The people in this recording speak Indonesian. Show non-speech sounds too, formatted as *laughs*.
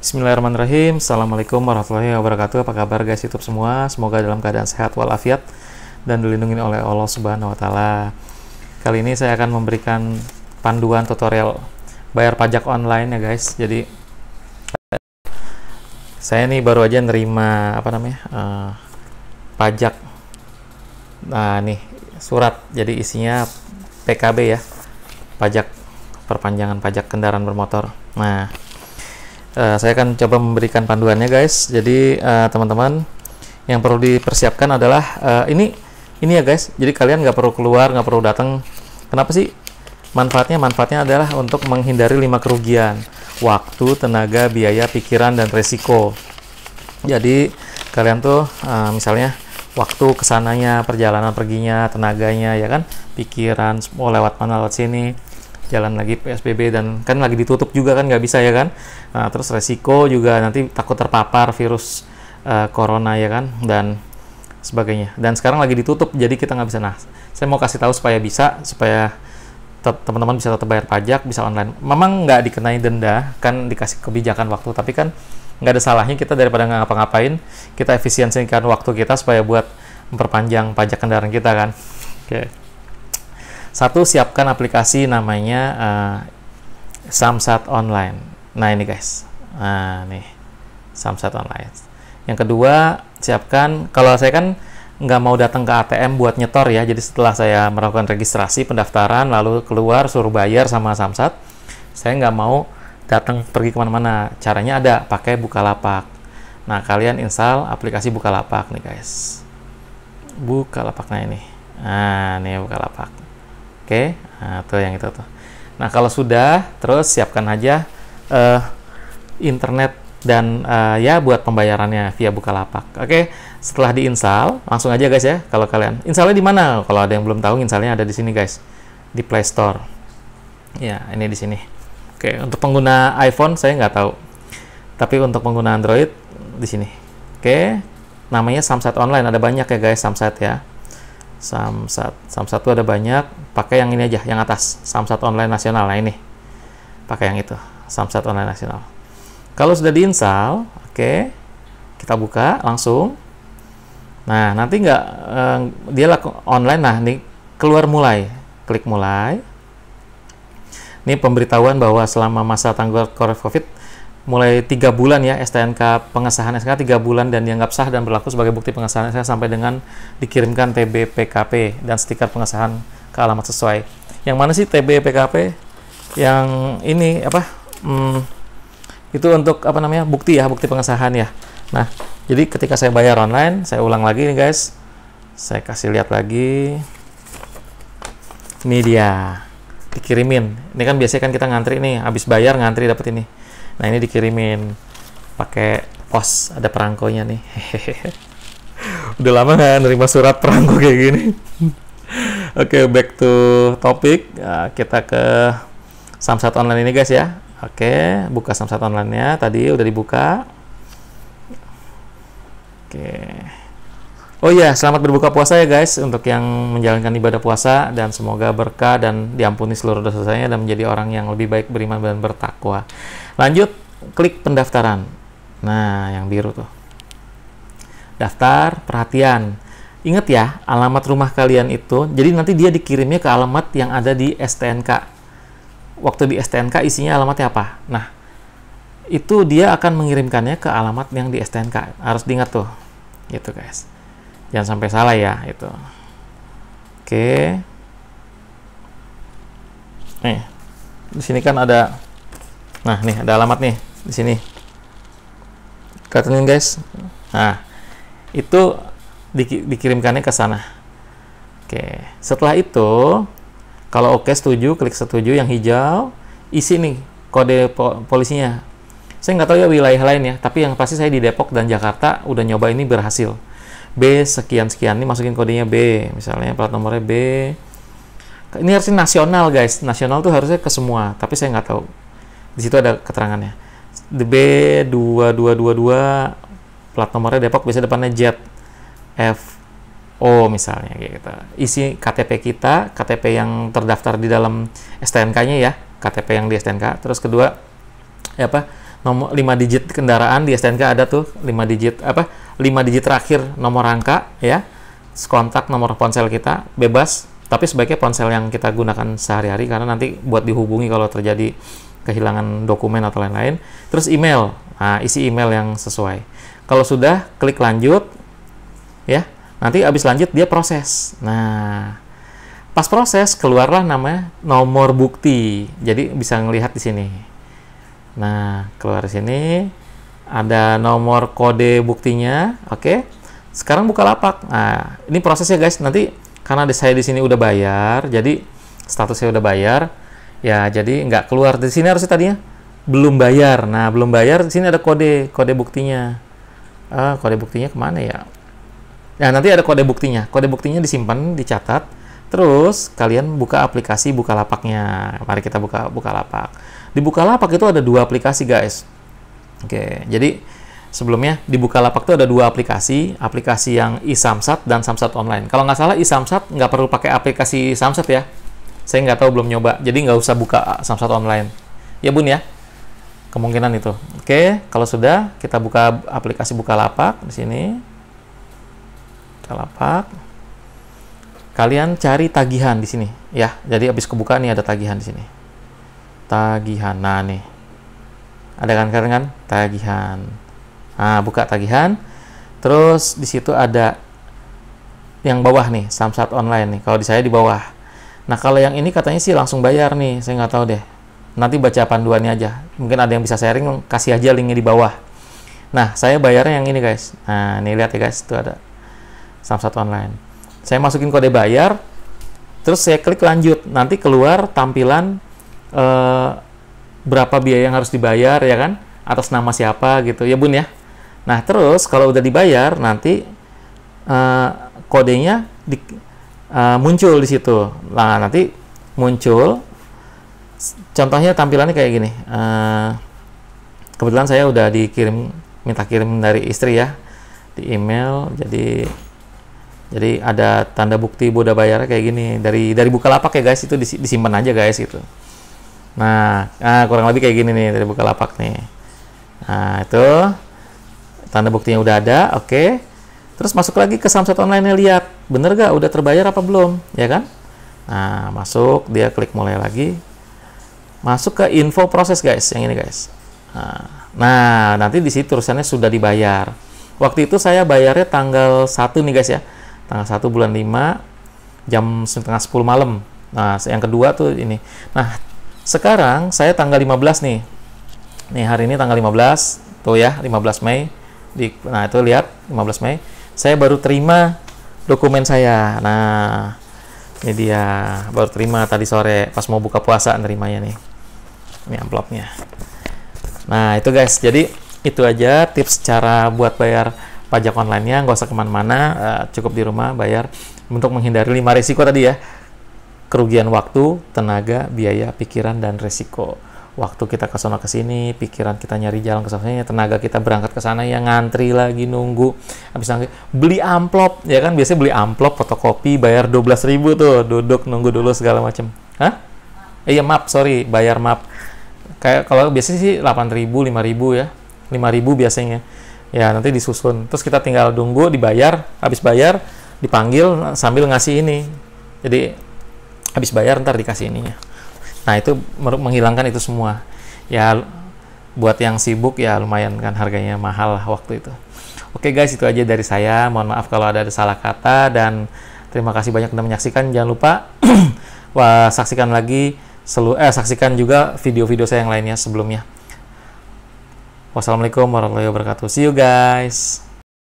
Bismillahirrahmanirrahim. Assalamualaikum warahmatullahi wabarakatuh. Apa kabar guys YouTube semua? Semoga dalam keadaan sehat walafiat dan dilindungi oleh Allah Subhanahu wa taala. Kali ini saya akan memberikan panduan tutorial bayar pajak online ya guys. Jadi saya ini baru aja nerima apa namanya? Uh, pajak. Nah, nih surat. Jadi isinya PKB ya. Pajak perpanjangan pajak kendaraan bermotor. Nah, uh, saya akan coba memberikan panduannya guys jadi eh, teman-teman uh, yang perlu dipersiapkan adalah uh, ini ini ya guys jadi kalian nggak perlu keluar nggak perlu datang kenapa sih manfaatnya manfaatnya adalah untuk menghindari lima kerugian waktu tenaga biaya pikiran dan resiko jadi kalian tuh uh, misalnya waktu kesananya perjalanan perginya tenaganya ya kan pikiran mau oh, lewat mana lewat sini jalan lagi PSBB dan kan lagi ditutup juga kan nggak bisa ya kan nah, terus resiko juga nanti takut terpapar virus uh, corona ya kan dan sebagainya dan sekarang lagi ditutup jadi kita nggak bisa nah saya mau kasih tahu supaya bisa supaya teman-teman bisa tetap bayar pajak bisa online memang nggak dikenai denda kan dikasih kebijakan waktu tapi kan nggak ada salahnya kita daripada nggak ngapa-ngapain kita efisiensikan waktu kita supaya buat memperpanjang pajak kendaraan kita kan oke okay. Satu, siapkan aplikasi namanya uh, Samsat Online. Nah, ini guys. Nah, nih. Samsat Online. Yang kedua, siapkan kalau saya kan nggak mau datang ke ATM buat nyetor ya. Jadi setelah saya melakukan registrasi pendaftaran lalu keluar suruh bayar sama Samsat, saya nggak mau datang pergi kemana-mana. Caranya ada pakai Bukalapak. Nah kalian install aplikasi Bukalapak nih guys. Bukalapak nah ini. Nah ini Bukalapak. Oke, nah, tuh yang itu tuh. Nah kalau sudah, terus siapkan aja uh, internet dan uh, ya buat pembayarannya via Bukalapak. Oke, setelah diinstal, langsung aja guys ya kalau kalian. Installnya di mana? Kalau ada yang belum tahu, installnya ada di sini guys, di Play Store. Ya, ini di sini. Oke, untuk pengguna iPhone saya nggak tahu, tapi untuk pengguna Android di sini. Oke, namanya Samsat Online ada banyak ya guys Samsat ya. Samsat. Samsat itu ada banyak. Pakai yang ini aja, yang atas. Samsat online nasional. Nah ini. Pakai yang itu. Samsat online nasional. Kalau sudah diinstal, oke. Okay, kita buka langsung. Nah, nanti nggak eh, dia laku online nah ini keluar mulai. Klik mulai. Ini pemberitahuan bahwa selama masa tanggal Covid mulai tiga bulan ya STNK pengesahan SK tiga bulan dan dianggap sah dan berlaku sebagai bukti pengesahan SK sampai dengan dikirimkan TBPKP dan stiker pengesahan ke alamat sesuai. Yang mana sih TBPKP Yang ini apa? Hmm, itu untuk apa namanya bukti ya bukti pengesahan ya. Nah jadi ketika saya bayar online, saya ulang lagi nih guys, saya kasih lihat lagi. Ini dia dikirimin. Ini kan biasanya kan kita ngantri nih, habis bayar ngantri dapat ini nah ini dikirimin pakai pos ada perangkonya nih *laughs* udah lama nggak nerima surat perangko kayak gini *laughs* oke okay, back to topik nah, ya, kita ke samsat online ini guys ya oke buka samsat online nya tadi udah dibuka oke Oh iya, selamat berbuka puasa ya guys untuk yang menjalankan ibadah puasa dan semoga berkah dan diampuni seluruh dosa dosanya dan menjadi orang yang lebih baik beriman dan bertakwa. Lanjut, klik pendaftaran. Nah, yang biru tuh. Daftar, perhatian. Ingat ya, alamat rumah kalian itu, jadi nanti dia dikirimnya ke alamat yang ada di STNK. Waktu di STNK isinya alamatnya apa? Nah, itu dia akan mengirimkannya ke alamat yang di STNK. Harus diingat tuh. Gitu guys jangan sampai salah ya itu oke nih di sini kan ada nah nih ada alamat nih di sini katanya guys nah itu di, dikirimkannya ke sana oke setelah itu kalau oke setuju klik setuju yang hijau isi nih kode po polisinya saya nggak tahu ya wilayah lain ya tapi yang pasti saya di Depok dan Jakarta udah nyoba ini berhasil B sekian sekian ini masukin kodenya B misalnya plat nomornya B ini harusnya nasional guys nasional tuh harusnya ke semua tapi saya nggak tahu di situ ada keterangannya the B 2222 plat nomornya Depok biasanya depannya Z F O misalnya kayak gitu isi KTP kita KTP yang terdaftar di dalam STNK-nya ya KTP yang di STNK terus kedua ya apa nomor 5 digit kendaraan di STNK ada tuh 5 digit apa 5 digit terakhir nomor rangka ya kontak nomor ponsel kita bebas tapi sebaiknya ponsel yang kita gunakan sehari-hari karena nanti buat dihubungi kalau terjadi kehilangan dokumen atau lain-lain terus email nah isi email yang sesuai kalau sudah klik lanjut ya nanti habis lanjut dia proses nah pas proses keluarlah namanya nomor bukti jadi bisa ngelihat di sini Nah, keluar sini ada nomor kode buktinya, oke. Okay. Sekarang buka lapak. Nah, ini prosesnya guys. Nanti karena saya di sini udah bayar, jadi status saya udah bayar, ya jadi nggak keluar di sini harusnya tadinya belum bayar. Nah, belum bayar di sini ada kode kode buktinya. Uh, kode buktinya kemana ya? Nah, nanti ada kode buktinya. Kode buktinya disimpan, dicatat Terus kalian buka aplikasi buka lapaknya. Mari kita buka buka lapak. Di buka lapak itu ada dua aplikasi, guys. Oke, jadi sebelumnya di buka lapak itu ada dua aplikasi, aplikasi yang iSamsat dan Samsat Online. Kalau nggak salah iSamsat nggak perlu pakai aplikasi Samsat ya. Saya nggak tahu belum nyoba, jadi nggak usah buka Samsat Online. Ya bun ya, kemungkinan itu. Oke, kalau sudah kita buka aplikasi buka lapak di sini. Buka lapak kalian cari tagihan di sini ya jadi habis kebuka nih ada tagihan di sini tagihan nah nih ada kan kan kan tagihan nah buka tagihan terus di situ ada yang bawah nih samsat online nih kalau di saya di bawah nah kalau yang ini katanya sih langsung bayar nih saya nggak tahu deh nanti baca panduannya aja mungkin ada yang bisa sharing kasih aja linknya di bawah nah saya bayarnya yang ini guys nah ini lihat ya guys itu ada samsat online saya masukin kode bayar, terus saya klik lanjut. Nanti keluar tampilan eh, berapa biaya yang harus dibayar ya kan, atas nama siapa gitu ya bun ya. Nah terus kalau udah dibayar nanti eh, kodenya di, eh, muncul di situ. Nah nanti muncul, contohnya tampilannya kayak gini. Eh, kebetulan saya udah dikirim minta kirim dari istri ya di email jadi jadi ada tanda bukti Buddha bayar kayak gini dari dari Bukalapak ya guys itu disimpan aja guys itu. Nah, nah kurang lebih kayak gini nih dari Bukalapak nih. Nah, itu tanda buktinya udah ada, oke. Okay. Terus masuk lagi ke Samsat online lihat, bener gak udah terbayar apa belum, ya kan? Nah, masuk, dia klik mulai lagi. Masuk ke info proses guys, yang ini guys. Nah, nah nanti di situ tulisannya sudah dibayar. Waktu itu saya bayarnya tanggal 1 nih guys ya tanggal 1 bulan 5 jam setengah 10 malam nah yang kedua tuh ini nah sekarang saya tanggal 15 nih nih hari ini tanggal 15 tuh ya 15 Mei di nah itu lihat 15 Mei saya baru terima dokumen saya nah ini dia baru terima tadi sore pas mau buka puasa nerimanya nih ini amplopnya nah itu guys jadi itu aja tips cara buat bayar pajak online-nya nggak usah kemana-mana uh, cukup di rumah bayar untuk menghindari lima risiko tadi ya kerugian waktu tenaga biaya pikiran dan risiko waktu kita ke sana ke sini pikiran kita nyari jalan ke sana tenaga kita berangkat ke sana ya ngantri lagi nunggu habis nanti beli amplop ya kan biasanya beli amplop fotokopi bayar 12 ribu tuh duduk nunggu dulu segala macam hah eh, iya map sorry bayar map kayak kalau biasanya sih 8 ribu 5 ribu ya 5 ribu biasanya ya nanti disusun terus kita tinggal tunggu dibayar habis bayar dipanggil sambil ngasih ini jadi habis bayar ntar dikasih ininya nah itu menghilangkan itu semua ya buat yang sibuk ya lumayan kan harganya mahal lah waktu itu oke guys itu aja dari saya mohon maaf kalau ada, ada salah kata dan terima kasih banyak sudah menyaksikan jangan lupa *clears throat* wah, saksikan lagi selu eh saksikan juga video-video saya yang lainnya sebelumnya Wassalamualaikum warahmatullahi wabarakatuh. See you guys.